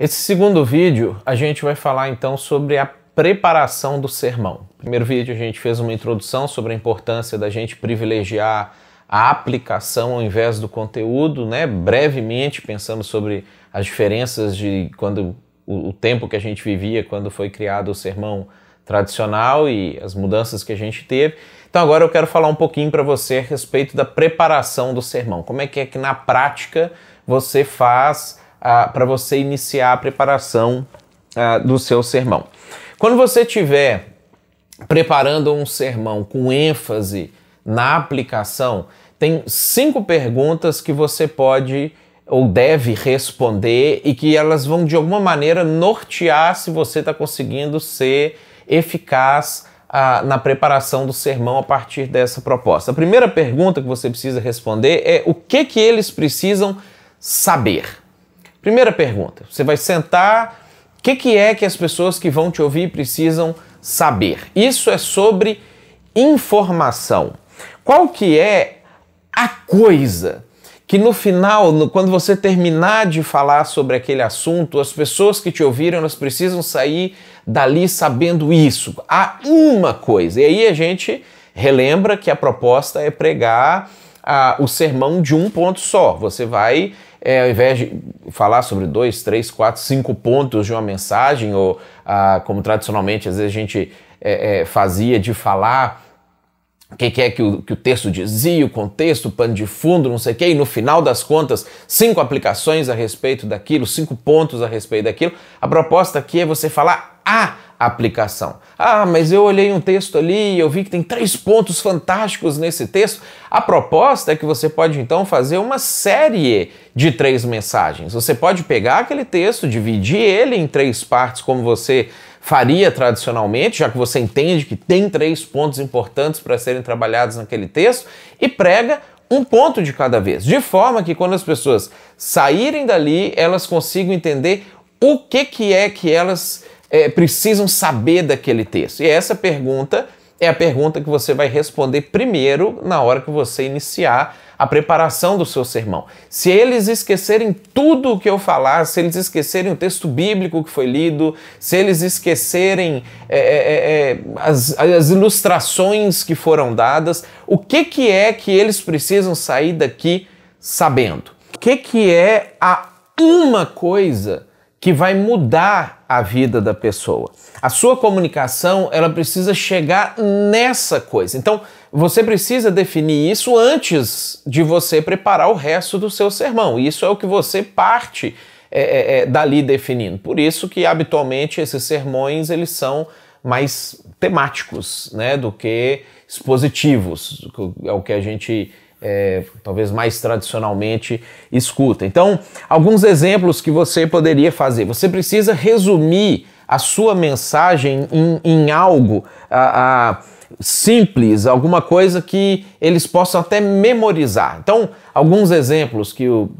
Esse segundo vídeo a gente vai falar então sobre a preparação do sermão. No primeiro vídeo a gente fez uma introdução sobre a importância da gente privilegiar a aplicação ao invés do conteúdo, né? Brevemente pensamos sobre as diferenças de quando o, o tempo que a gente vivia quando foi criado o sermão tradicional e as mudanças que a gente teve. Então agora eu quero falar um pouquinho para você a respeito da preparação do sermão. Como é que é que na prática você faz para você iniciar a preparação do seu sermão. Quando você estiver preparando um sermão com ênfase na aplicação, tem cinco perguntas que você pode ou deve responder e que elas vão de alguma maneira nortear se você está conseguindo ser eficaz na preparação do sermão a partir dessa proposta. A primeira pergunta que você precisa responder é o que que eles precisam saber. Primeira pergunta: você vai sentar, o que, que é que as pessoas que vão te ouvir precisam saber? Isso é sobre informação. Qual que é a coisa que no final, no, quando você terminar de falar sobre aquele assunto, as pessoas que te ouviram, elas precisam sair dali sabendo isso. Há uma coisa. E aí a gente relembra que a proposta é pregar ah, o sermão de um ponto só. Você vai é, ao invés de falar sobre dois, três, quatro, cinco pontos de uma mensagem, ou ah, como tradicionalmente às vezes a gente é, é, fazia de falar o que, que, é que o, que o texto dizia, o contexto, o pano de fundo, não sei o quê, e no final das contas, cinco aplicações a respeito daquilo, cinco pontos a respeito daquilo. A proposta aqui é você falar a aplicação. Ah, mas eu olhei um texto ali e eu vi que tem três pontos fantásticos nesse texto. A proposta é que você pode então fazer uma série de três mensagens. Você pode pegar aquele texto, dividir ele em três partes, como você faria tradicionalmente, já que você entende que tem três pontos importantes para serem trabalhados naquele texto, e prega um ponto de cada vez, de forma que quando as pessoas saírem dali, elas consigam entender o que, que é que elas é, precisam saber daquele texto? E essa pergunta é a pergunta que você vai responder primeiro na hora que você iniciar a preparação do seu sermão. Se eles esquecerem tudo o que eu falar, se eles esquecerem o texto bíblico que foi lido, se eles esquecerem é, é, é, é as, as ilustrações que foram dadas, o que, que é que eles precisam sair daqui sabendo? O que, que é a uma coisa que vai mudar a vida da pessoa. A sua comunicação, ela precisa chegar nessa coisa. Então, você precisa definir isso antes de você preparar o resto do seu sermão. Isso é o que você parte é, é, é, dali definindo. Por isso que, habitualmente, esses sermões, eles são mais temáticos, né, do que expositivos, é o que a gente é, talvez mais tradicionalmente escuta. Então, alguns exemplos que você poderia fazer. Você precisa resumir a sua mensagem em, em algo. a, a simples, alguma coisa que eles possam até memorizar. Então, alguns exemplos que o,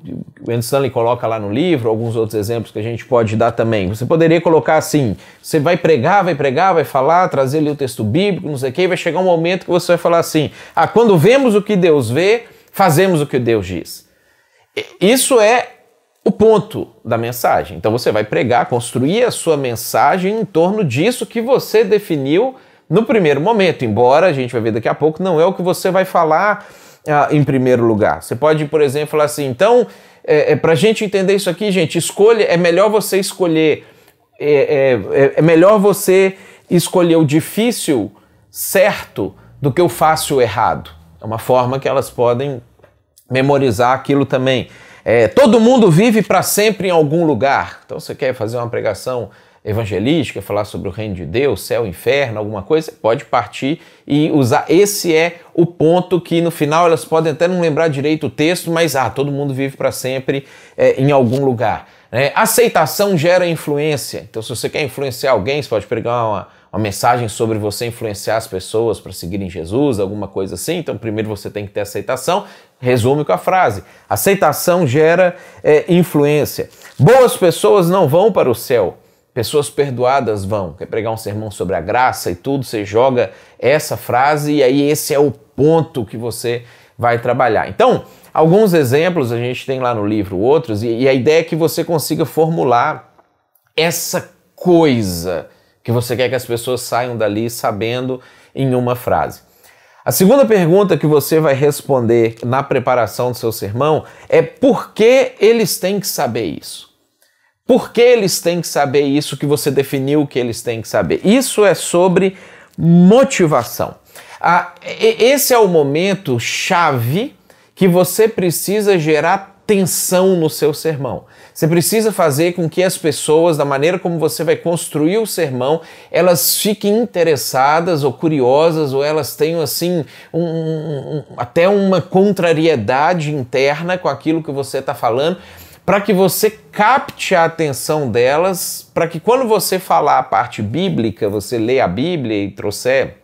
o Andy Stanley coloca lá no livro, alguns outros exemplos que a gente pode dar também. Você poderia colocar assim: você vai pregar, vai pregar, vai falar, trazer ali o texto bíblico, não sei o quê, e vai chegar um momento que você vai falar assim: ah, quando vemos o que Deus vê, fazemos o que Deus diz. Isso é o ponto da mensagem. Então você vai pregar, construir a sua mensagem em torno disso que você definiu no primeiro momento, embora a gente vai ver daqui a pouco, não é o que você vai falar ah, em primeiro lugar. Você pode, por exemplo, falar assim: então, é, é, para a gente entender isso aqui, gente, escolha, é melhor você escolher, é, é, é, é melhor você escolher o difícil certo do que o fácil errado. É uma forma que elas podem memorizar aquilo também. É, todo mundo vive para sempre em algum lugar. Então você quer fazer uma pregação evangelística, falar sobre o reino de Deus, céu, inferno, alguma coisa, pode partir e usar. Esse é o ponto que no final elas podem até não lembrar direito o texto, mas ah, todo mundo vive para sempre é, em algum lugar. Né? Aceitação gera influência. Então, se você quer influenciar alguém, você pode pregar uma, uma mensagem sobre você influenciar as pessoas para seguirem Jesus, alguma coisa assim. Então, primeiro você tem que ter aceitação. Resume com a frase: aceitação gera é, influência. Boas pessoas não vão para o céu. Pessoas perdoadas vão. Quer pregar um sermão sobre a graça e tudo, você joga essa frase e aí esse é o ponto que você vai trabalhar. Então, alguns exemplos a gente tem lá no livro, outros, e, e a ideia é que você consiga formular essa coisa que você quer que as pessoas saiam dali sabendo em uma frase. A segunda pergunta que você vai responder na preparação do seu sermão é por que eles têm que saber isso? Por que eles têm que saber isso que você definiu que eles têm que saber? Isso é sobre motivação. Ah, esse é o momento chave que você precisa gerar tensão no seu sermão. Você precisa fazer com que as pessoas, da maneira como você vai construir o sermão, elas fiquem interessadas ou curiosas, ou elas tenham assim um, um, até uma contrariedade interna com aquilo que você está falando para que você capte a atenção delas, para que quando você falar a parte bíblica, você lê a Bíblia e trouxer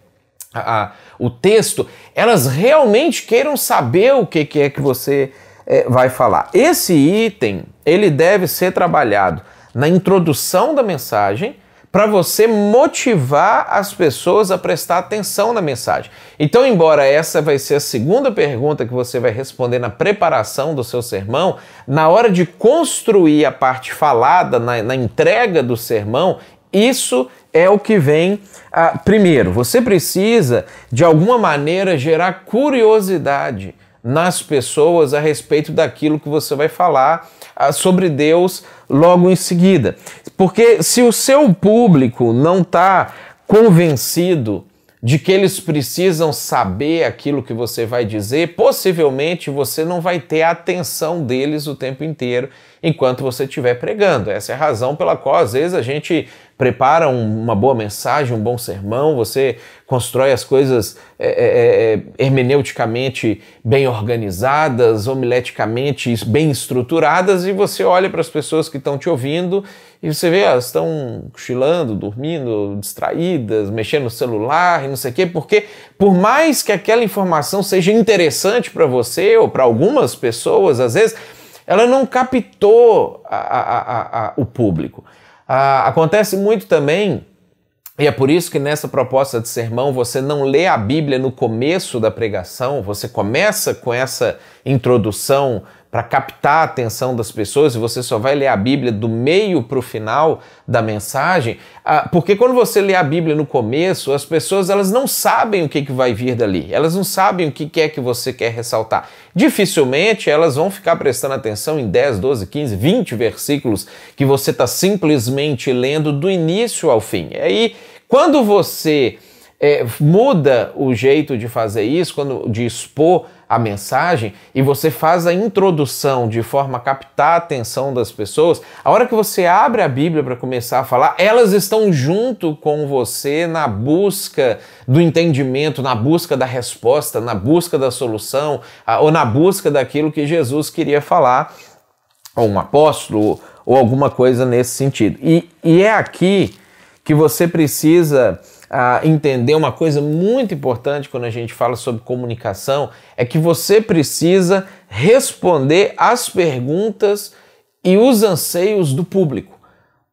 a, a, o texto, elas realmente queiram saber o que, que é que você é, vai falar. Esse item ele deve ser trabalhado na introdução da mensagem para você motivar as pessoas a prestar atenção na mensagem. Então, embora essa vai ser a segunda pergunta que você vai responder na preparação do seu sermão, na hora de construir a parte falada, na, na entrega do sermão, isso é o que vem ah, primeiro. Você precisa, de alguma maneira, gerar curiosidade nas pessoas a respeito daquilo que você vai falar sobre Deus logo em seguida. Porque se o seu público não está convencido de que eles precisam saber aquilo que você vai dizer, possivelmente você não vai ter a atenção deles o tempo inteiro enquanto você estiver pregando. Essa é a razão pela qual às vezes a gente prepara uma boa mensagem, um bom sermão, você constrói as coisas é, é, é, é hermeneuticamente bem organizadas, homileticamente bem estruturadas, e você olha para as pessoas que estão te ouvindo e você vê, elas estão cochilando, dormindo, distraídas, mexendo no celular e não sei o quê, porque por mais que aquela informação seja interessante para você ou para algumas pessoas, às vezes, ela não captou a, a, a, o público. Ah, acontece muito também, e é por isso que nessa proposta de sermão você não lê a Bíblia no começo da pregação, você começa com essa introdução para captar a atenção das pessoas e você só vai ler a Bíblia do meio para o final da mensagem, ah, porque quando você lê a Bíblia no começo, as pessoas elas não sabem o que, que vai vir dali, elas não sabem o que, que é que você quer ressaltar. Dificilmente elas vão ficar prestando atenção em 10, 12, 15, 20 versículos que você está simplesmente lendo do início ao fim. E aí, quando você é, muda o jeito de fazer isso, quando de expor a mensagem e você faz a introdução de forma a captar a atenção das pessoas, a hora que você abre a Bíblia para começar a falar, elas estão junto com você na busca do entendimento, na busca da resposta, na busca da solução ou na busca daquilo que Jesus queria falar, ou um apóstolo, ou alguma coisa nesse sentido. E, e é aqui que você precisa entender uma coisa muito importante quando a gente fala sobre comunicação é que você precisa responder às perguntas e os anseios do público,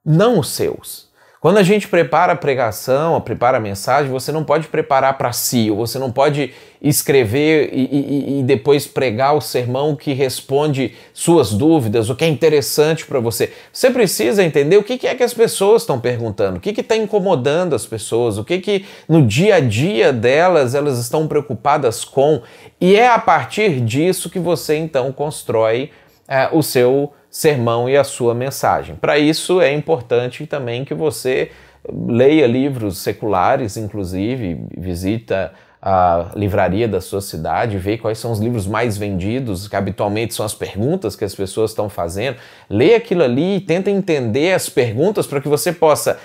não os seus. Quando a gente prepara a pregação, prepara a mensagem, você não pode preparar para si, ou você não pode escrever e, e, e, depois pregar o sermão que responde suas dúvidas, o que é interessante para você. Você precisa entender o que, que é que as pessoas estão perguntando, o que está incomodando as pessoas, o que, que no dia a dia delas elas estão preocupadas com, e é a partir disso que você então constrói é, o seu sermão e a sua mensagem. Para isso é importante também que você leia livros seculares, inclusive visita a livraria da sua cidade, vê quais são os livros mais vendidos, que habitualmente são as perguntas que as pessoas estão fazendo. Leia aquilo ali e tenta entender as perguntas para que você possa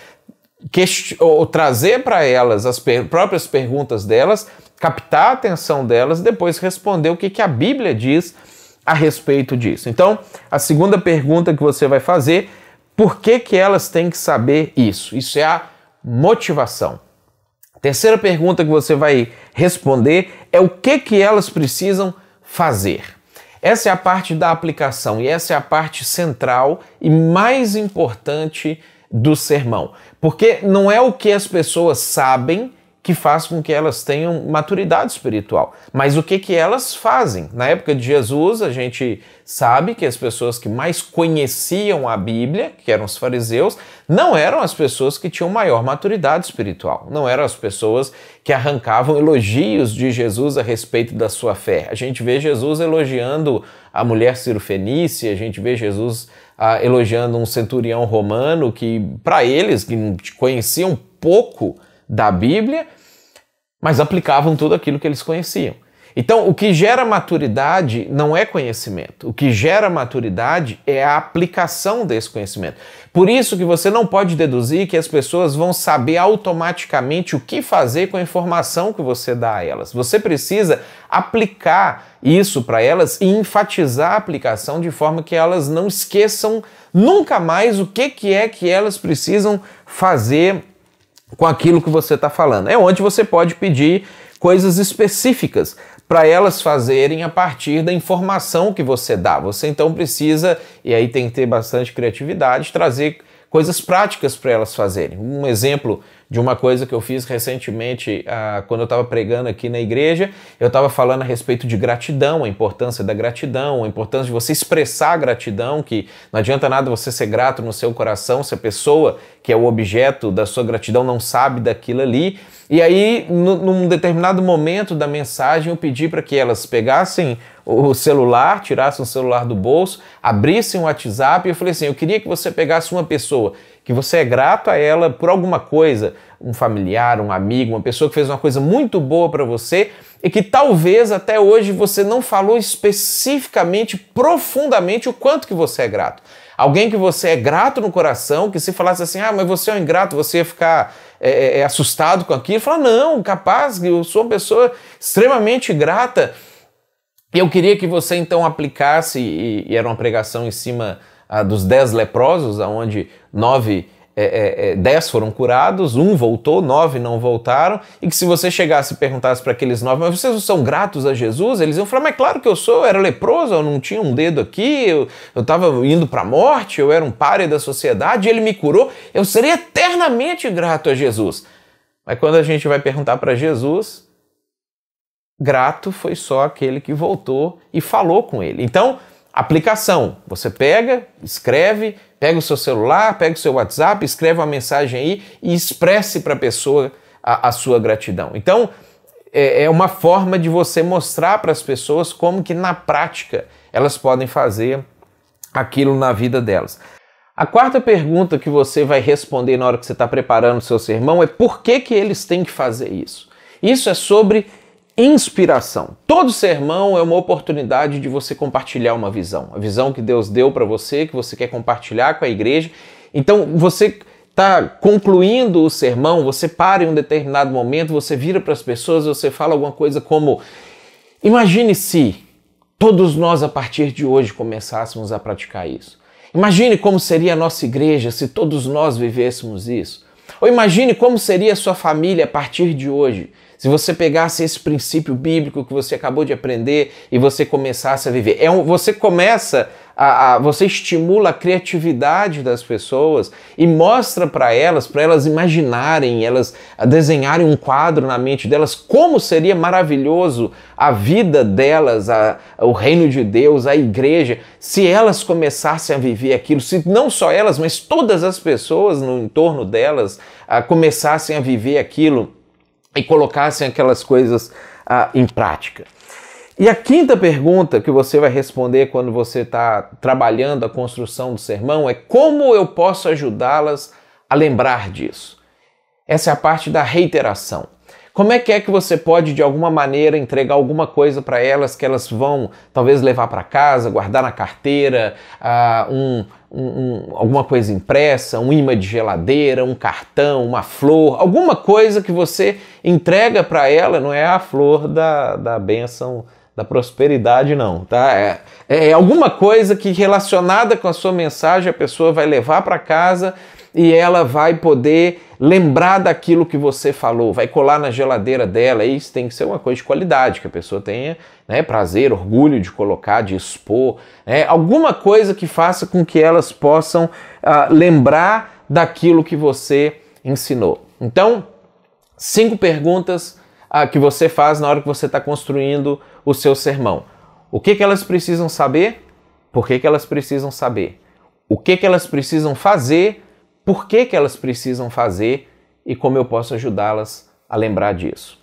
ou trazer para elas as per próprias perguntas delas, captar a atenção delas, depois responder o que, que a Bíblia diz a respeito disso. Então, a segunda pergunta que você vai fazer, por que, que elas têm que saber isso? Isso é a motivação. A terceira pergunta que você vai responder é o que, que elas precisam fazer. Essa é a parte da aplicação e essa é a parte central e mais importante do sermão, porque não é o que as pessoas sabem que faz com que elas tenham maturidade espiritual. Mas o que, que elas fazem? Na época de Jesus, a gente sabe que as pessoas que mais conheciam a Bíblia, que eram os fariseus, não eram as pessoas que tinham maior maturidade espiritual, não eram as pessoas que arrancavam elogios de Jesus a respeito da sua fé. A gente vê Jesus elogiando a mulher cirofenícia, a gente vê Jesus ah, elogiando um centurião romano que, para eles, que conheciam pouco, da Bíblia, mas aplicavam tudo aquilo que eles conheciam. Então, o que gera maturidade não é conhecimento. O que gera maturidade é a aplicação desse conhecimento. Por isso que você não pode deduzir que as pessoas vão saber automaticamente o que fazer com a informação que você dá a elas. Você precisa aplicar isso para elas e enfatizar a aplicação de forma que elas não esqueçam nunca mais o que, que é que elas precisam fazer com aquilo que você está falando. É onde você pode pedir coisas específicas para elas fazerem a partir da informação que você dá. Você então precisa, e aí tem que ter bastante criatividade, trazer coisas práticas para elas fazerem. Um exemplo de uma coisa que eu fiz recentemente ah, quando eu estava pregando aqui na igreja. Eu estava falando a respeito de gratidão, a importância da gratidão, a importância de você expressar gratidão, que não adianta nada você ser grato no seu coração se a pessoa que é o objeto da sua gratidão não sabe daquilo ali. E aí, num determinado momento da mensagem, eu pedi para que elas pegassem o celular, tirassem o celular do bolso, abrissem o WhatsApp e eu falei assim: eu queria que você pegasse uma pessoa que você é grato a ela por alguma coisa, um familiar, um amigo, uma pessoa que fez uma coisa muito boa para você e que talvez até hoje você não falou especificamente, profundamente o quanto que você é grato. Alguém que você é grato no coração, que se falasse assim, ah, mas você é um ingrato, você ia ficar é, é, é assustado com aquilo, fala, não, capaz, eu sou uma pessoa extremamente grata. e Eu queria que você então aplicasse, e, e era uma pregação em cima a dos dez leprosos, aonde nove é, é, é, dez foram curados, um voltou, nove não voltaram, e que se você chegasse e perguntasse para aqueles nove, mas vocês são gratos a Jesus? Eles iam falar, mas claro que eu sou, eu era leproso, eu não tinha um dedo aqui, eu estava indo para a morte, eu era um páreo da sociedade, ele me curou, eu serei eternamente grato a Jesus. Mas quando a gente vai perguntar para Jesus, grato foi só aquele que voltou e falou com ele. Então, aplicação. Você pega, escreve, pega o seu celular, pega o seu WhatsApp, escreve uma mensagem aí e expresse para a pessoa a sua gratidão. Então, é, é uma forma de você mostrar para as pessoas como que na prática elas podem fazer aquilo na vida delas. A quarta pergunta que você vai responder na hora que você está preparando o seu sermão é por que, que eles têm que fazer isso? Isso é sobre Inspiração. Todo sermão é uma oportunidade de você compartilhar uma visão, a visão que Deus deu para você, que você quer compartilhar com a igreja. Então, você está concluindo o sermão, você para em um determinado momento, você vira para as pessoas, você fala alguma coisa como: Imagine se todos nós a partir de hoje começássemos a praticar isso. Imagine como seria a nossa igreja se todos nós vivêssemos isso. Ou imagine como seria a sua família a partir de hoje se você pegasse esse princípio bíblico que você acabou de aprender e você começasse a viver, é um, você começa a, a, você estimula a criatividade das pessoas e mostra para elas, para elas imaginarem, elas desenharem um quadro na mente delas, como seria maravilhoso a vida delas, a, o reino de Deus, a igreja, se elas começassem a viver aquilo, se não só elas, mas todas as pessoas no entorno delas a, ah, começassem a viver aquilo e colocassem aquelas coisas ah, em prática. E a quinta pergunta que você vai responder quando você está trabalhando a construção do sermão é como eu posso ajudá-las a lembrar disso? Essa é a parte da reiteração. Como é que é que você pode de alguma maneira entregar alguma coisa para elas que elas vão talvez levar para casa, guardar na carteira, uh, um, um, um, alguma coisa impressa, um imã de geladeira, um cartão, uma flor, alguma coisa que você entrega para ela, não é a flor da, da benção da prosperidade, não, tá? É, é, é alguma coisa que relacionada com a sua mensagem a pessoa vai levar para casa e ela vai poder lembrar daquilo que você falou, vai colar na geladeira dela. E isso tem que ser uma coisa de qualidade, que a pessoa tenha né, prazer, orgulho de colocar, de expor, né, alguma coisa que faça com que elas possam ah, lembrar daquilo que você ensinou. Então, cinco perguntas ah, que você faz na hora que você está construindo o seu sermão. O que, que elas precisam saber? Por que, que elas precisam saber? O que, que elas precisam fazer por que, que elas precisam fazer e como eu posso ajudá-las a lembrar disso.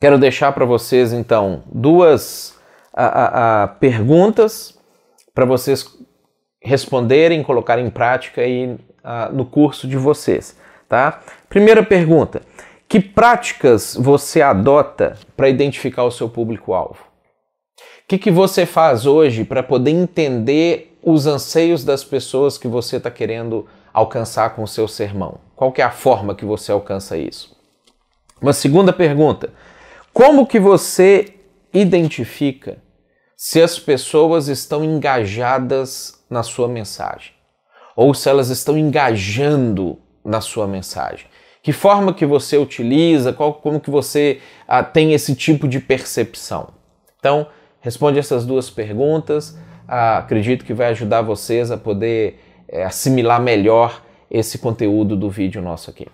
Quero deixar para vocês então duas a, a, a perguntas para vocês responderem, colocarem em prática aí no curso de vocês, tá? Primeira pergunta: que práticas você adota para identificar o seu público-alvo? O que, que você faz hoje para poder entender os anseios das pessoas que você está querendo alcançar com o seu sermão? Qual é a forma que você alcança isso? Uma segunda pergunta: como que você identifica se as pessoas estão engajadas na sua mensagem? Ou se elas estão engajando na sua mensagem? Que forma que você utiliza? Qual, como que você ah, tem esse tipo de percepção? Então, responde essas duas perguntas. Ah, acredito que vai ajudar vocês a poder é, assimilar melhor esse conteúdo do vídeo nosso aqui.